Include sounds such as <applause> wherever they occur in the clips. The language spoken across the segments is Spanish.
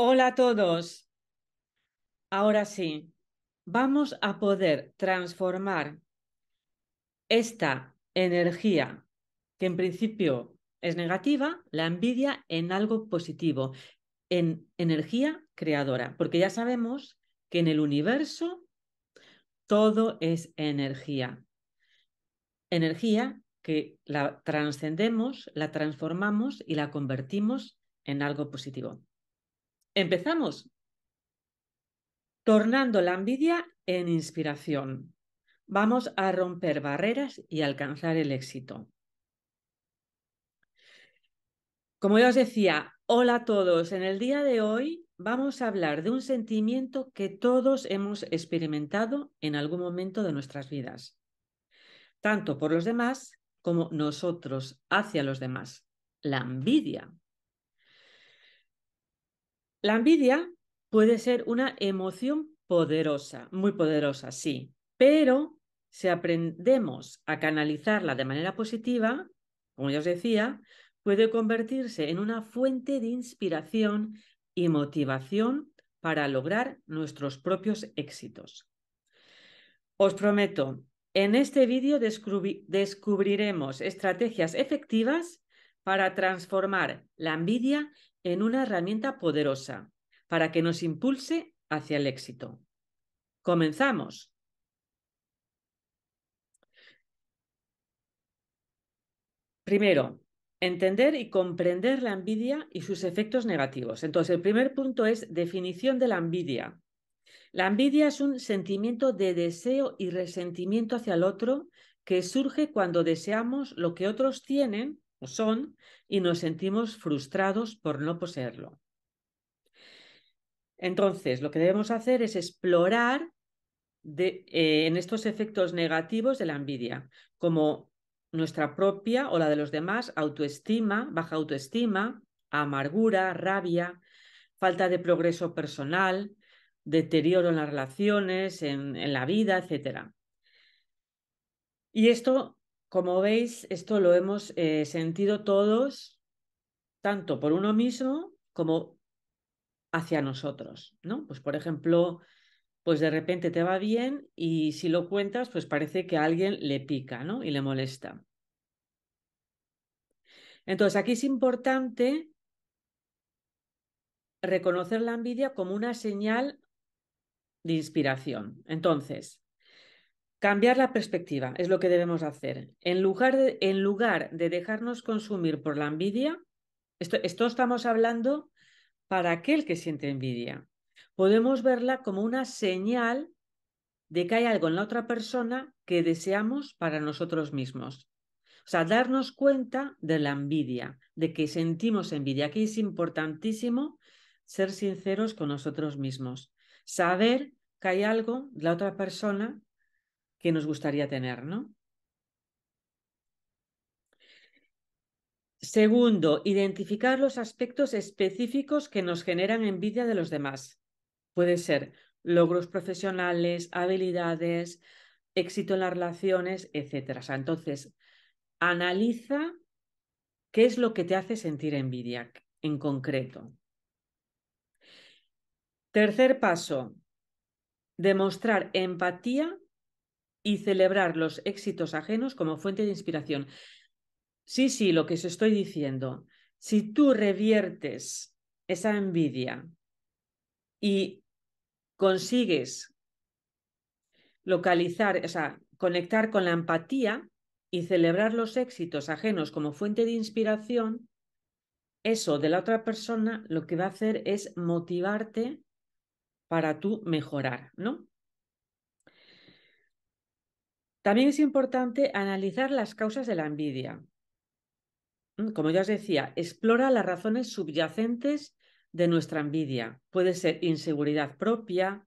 Hola a todos. Ahora sí, vamos a poder transformar esta energía, que en principio es negativa, la envidia, en algo positivo, en energía creadora, porque ya sabemos que en el universo todo es energía. Energía que la trascendemos, la transformamos y la convertimos en algo positivo. Empezamos tornando la envidia en inspiración. Vamos a romper barreras y alcanzar el éxito. Como ya os decía, hola a todos. En el día de hoy vamos a hablar de un sentimiento que todos hemos experimentado en algún momento de nuestras vidas, tanto por los demás como nosotros hacia los demás, la envidia. La envidia puede ser una emoción poderosa, muy poderosa, sí, pero si aprendemos a canalizarla de manera positiva, como ya os decía, puede convertirse en una fuente de inspiración y motivación para lograr nuestros propios éxitos. Os prometo, en este vídeo descubriremos estrategias efectivas para transformar la envidia en una herramienta poderosa para que nos impulse hacia el éxito. Comenzamos. Primero, entender y comprender la envidia y sus efectos negativos. Entonces, el primer punto es definición de la envidia. La envidia es un sentimiento de deseo y resentimiento hacia el otro que surge cuando deseamos lo que otros tienen son y nos sentimos frustrados por no poseerlo. Entonces, lo que debemos hacer es explorar eh, en estos efectos negativos de la envidia, como nuestra propia o la de los demás, autoestima, baja autoestima, amargura, rabia, falta de progreso personal, deterioro en las relaciones, en, en la vida, etc. Y esto como veis, esto lo hemos eh, sentido todos, tanto por uno mismo como hacia nosotros, ¿no? Pues por ejemplo, pues de repente te va bien y si lo cuentas, pues parece que a alguien le pica, ¿no? Y le molesta. Entonces, aquí es importante reconocer la envidia como una señal de inspiración. Entonces, Cambiar la perspectiva es lo que debemos hacer. En lugar de, en lugar de dejarnos consumir por la envidia, esto, esto estamos hablando para aquel que siente envidia. Podemos verla como una señal de que hay algo en la otra persona que deseamos para nosotros mismos. O sea, darnos cuenta de la envidia, de que sentimos envidia. Aquí es importantísimo ser sinceros con nosotros mismos, saber que hay algo de la otra persona que nos gustaría tener, ¿no? Segundo, identificar los aspectos específicos que nos generan envidia de los demás. Puede ser logros profesionales, habilidades, éxito en las relaciones, etc. entonces, analiza qué es lo que te hace sentir envidia en concreto. Tercer paso, demostrar empatía y celebrar los éxitos ajenos como fuente de inspiración. Sí, sí, lo que os estoy diciendo. Si tú reviertes esa envidia y consigues localizar, o sea, conectar con la empatía y celebrar los éxitos ajenos como fuente de inspiración, eso de la otra persona lo que va a hacer es motivarte para tú mejorar, ¿no? También es importante analizar las causas de la envidia. Mm, como ya os decía, explora las razones subyacentes de nuestra envidia. Puede ser inseguridad propia,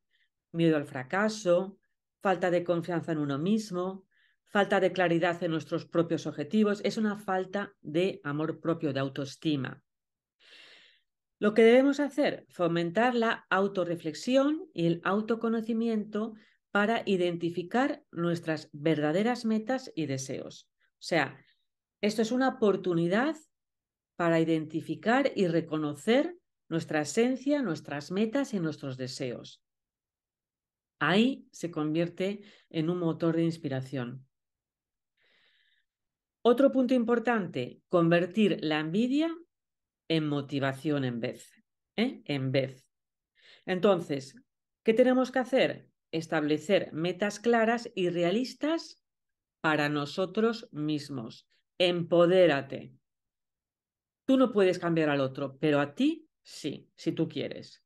miedo al fracaso, falta de confianza en uno mismo, falta de claridad en nuestros propios objetivos. Es una falta de amor propio, de autoestima. Lo que debemos hacer, fomentar la autorreflexión y el autoconocimiento para identificar nuestras verdaderas metas y deseos. O sea, esto es una oportunidad para identificar y reconocer nuestra esencia, nuestras metas y nuestros deseos. Ahí se convierte en un motor de inspiración. Otro punto importante, convertir la envidia en motivación en vez. ¿eh? En vez. Entonces, ¿qué tenemos que hacer? establecer metas claras y realistas para nosotros mismos. Empodérate. Tú no puedes cambiar al otro, pero a ti sí, si tú quieres.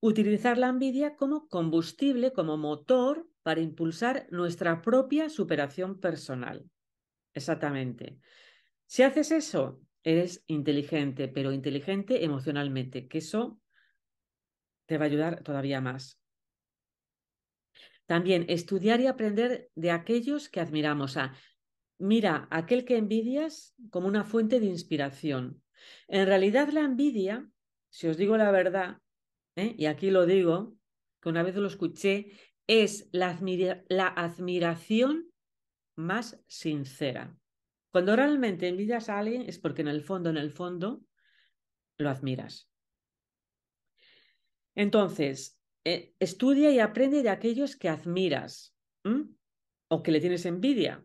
Utilizar la envidia como combustible, como motor para impulsar nuestra propia superación personal. Exactamente. Si haces eso, eres inteligente, pero inteligente emocionalmente, que eso te va a ayudar todavía más. También estudiar y aprender de aquellos que admiramos. mira aquel que envidias como una fuente de inspiración. En realidad la envidia, si os digo la verdad, ¿eh? y aquí lo digo, que una vez lo escuché, es la, la admiración más sincera. Cuando realmente envidias a alguien es porque en el fondo, en el fondo, lo admiras. Entonces, eh, estudia y aprende de aquellos que admiras o que le tienes envidia.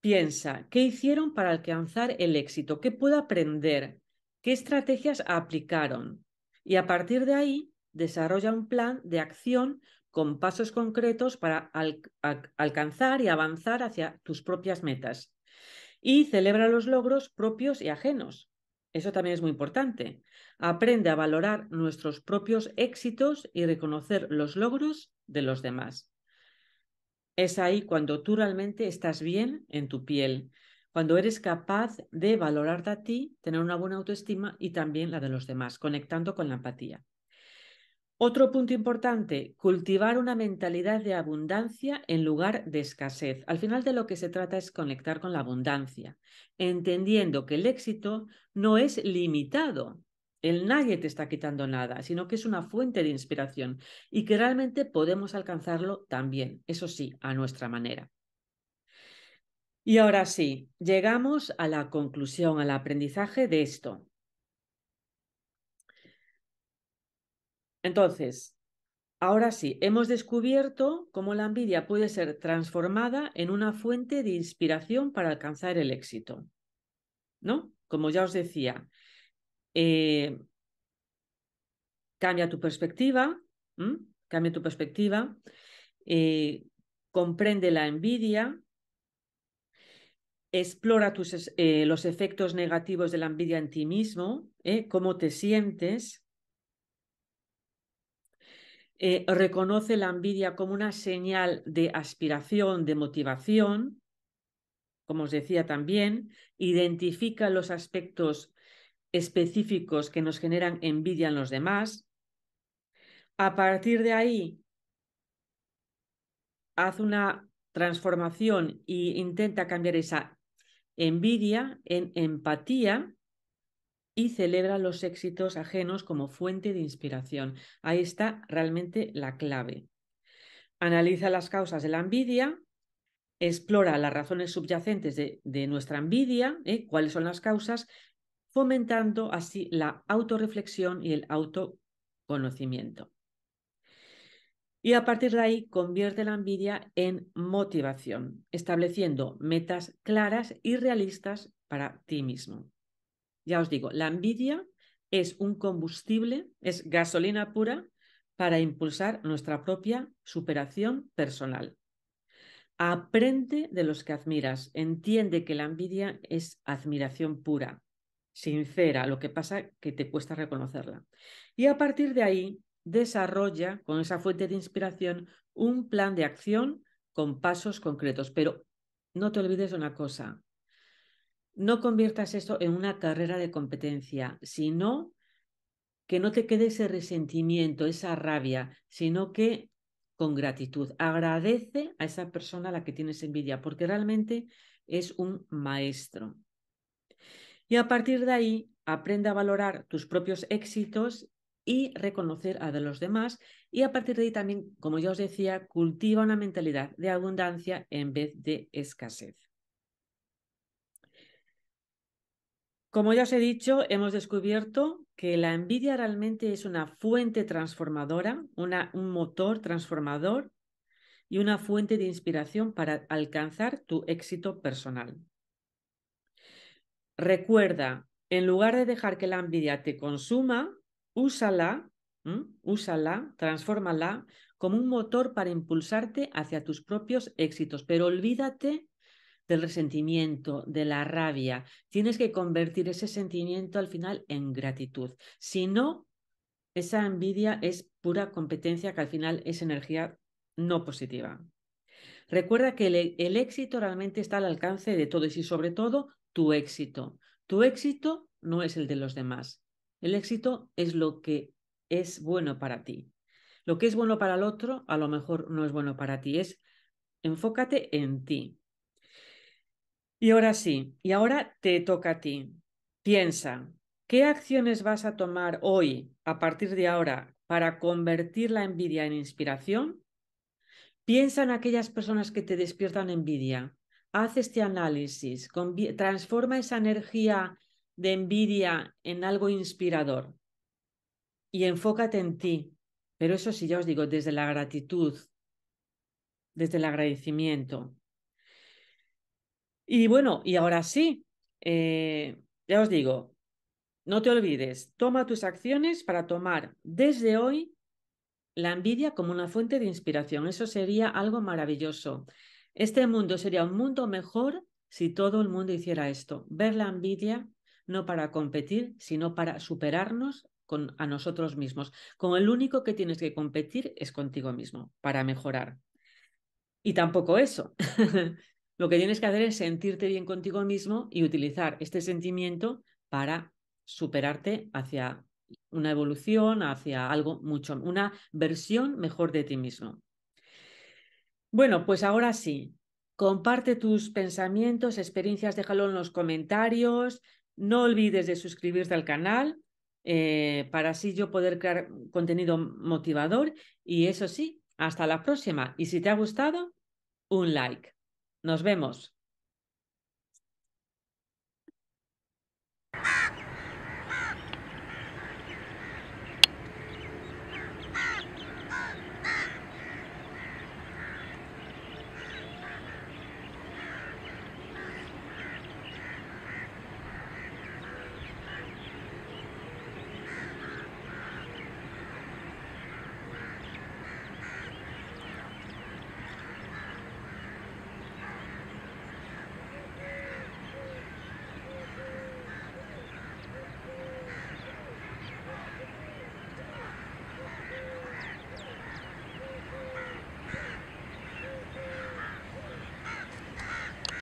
Piensa, ¿qué hicieron para alcanzar el éxito? ¿Qué puedo aprender? ¿Qué estrategias aplicaron? Y a partir de ahí, desarrolla un plan de acción con pasos concretos para alcanzar y avanzar hacia tus propias metas. Y celebra los logros propios y ajenos. Eso también es muy importante. Aprende a valorar nuestros propios éxitos y reconocer los logros de los demás. Es ahí cuando tú realmente estás bien en tu piel, cuando eres capaz de valorarte a ti, tener una buena autoestima y también la de los demás, conectando con la empatía. Otro punto importante, cultivar una mentalidad de abundancia en lugar de escasez. Al final de lo que se trata es conectar con la abundancia, entendiendo que el éxito no es limitado. El nadie te está quitando nada, sino que es una fuente de inspiración y que realmente podemos alcanzarlo también, eso sí, a nuestra manera. Y ahora sí, llegamos a la conclusión, al aprendizaje de esto. Entonces, ahora sí, hemos descubierto cómo la envidia puede ser transformada en una fuente de inspiración para alcanzar el éxito. ¿No? Como ya os decía, eh, cambia tu perspectiva, cambia tu perspectiva, eh, comprende la envidia, explora eh, los efectos negativos de la envidia en ti mismo, ¿eh? cómo te sientes, eh, reconoce la envidia como una señal de aspiración, de motivación, como os decía también, identifica los aspectos específicos que nos generan envidia en los demás. A partir de ahí, hace una transformación e intenta cambiar esa envidia en empatía y celebra los éxitos ajenos como fuente de inspiración. Ahí está realmente la clave. Analiza las causas de la envidia, explora las razones subyacentes de, nuestra envidia, ¿eh? cuáles son las causas, fomentando así la autorreflexión y el autoconocimiento. Y a partir de ahí convierte la envidia en motivación, estableciendo metas claras y realistas para ti mismo. Ya os digo, la envidia es un combustible, es gasolina pura para impulsar nuestra propia superación personal. Aprende de los que admiras, entiende que la envidia es admiración pura, sincera, lo que pasa que te cuesta reconocerla. Y a partir de ahí, desarrolla con esa fuente de inspiración un plan de acción con pasos concretos. Pero no te olvides de una cosa, no conviertas esto en una carrera de competencia, sino que no te quede ese resentimiento, esa rabia, sino que con gratitud agradece a esa persona a la que tienes envidia, porque realmente es un maestro. Y a partir de ahí, aprende a valorar tus propios éxitos y reconocer a de los demás. Y a partir de ahí también, como ya os decía, cultiva una mentalidad de abundancia en vez de escasez. Como ya os he dicho, hemos descubierto que la envidia realmente es una fuente transformadora, un motor transformador y una fuente de inspiración para alcanzar tu éxito personal. Recuerda, en lugar de dejar que la envidia te consuma, úsala, úsala, transfórmala como un motor para impulsarte hacia tus propios éxitos, pero olvídate del resentimiento, de la rabia. Tienes que convertir ese sentimiento al final en gratitud. Si no, esa envidia es pura competencia que al final es energía no positiva. Recuerda que el, e, éxito realmente está al alcance de todos y sobre todo tu éxito. Tu éxito no es el de los demás. El éxito es lo que es bueno para ti. Lo que es bueno para el otro a lo mejor no es bueno para ti. Es enfócate en ti. Y ahora sí, y ahora te toca a ti. Piensa, ¿qué acciones vas a tomar hoy, a partir de ahora, para convertir la envidia en inspiración? Piensa en aquellas personas que te despiertan envidia. Haz este análisis, transforma esa energía de envidia en algo inspirador y enfócate en ti. Pero eso sí, ya os digo, desde la gratitud, desde el agradecimiento, y bueno, y ahora sí, eh, ya os digo, no te olvides, toma tus acciones para tomar desde hoy la envidia como una fuente de inspiración. Eso sería algo maravilloso. Este mundo sería un mundo mejor si todo el mundo hiciera esto. Ver la envidia no para competir, sino para superarnos con, a nosotros mismos. Con el único que tienes que competir es contigo mismo para mejorar. Y tampoco eso, <laughs> Lo que tienes que hacer es sentirte bien contigo mismo y utilizar este sentimiento para superarte hacia una evolución, hacia algo mucho, una versión mejor de ti mismo. Bueno, pues ahora sí, comparte tus pensamientos, experiencias, déjalo en los comentarios. No olvides de suscribirte al canal eh, para así yo poder crear contenido motivador. Y eso sí, hasta la próxima. Y si te ha gustado, un like. Nos vemos.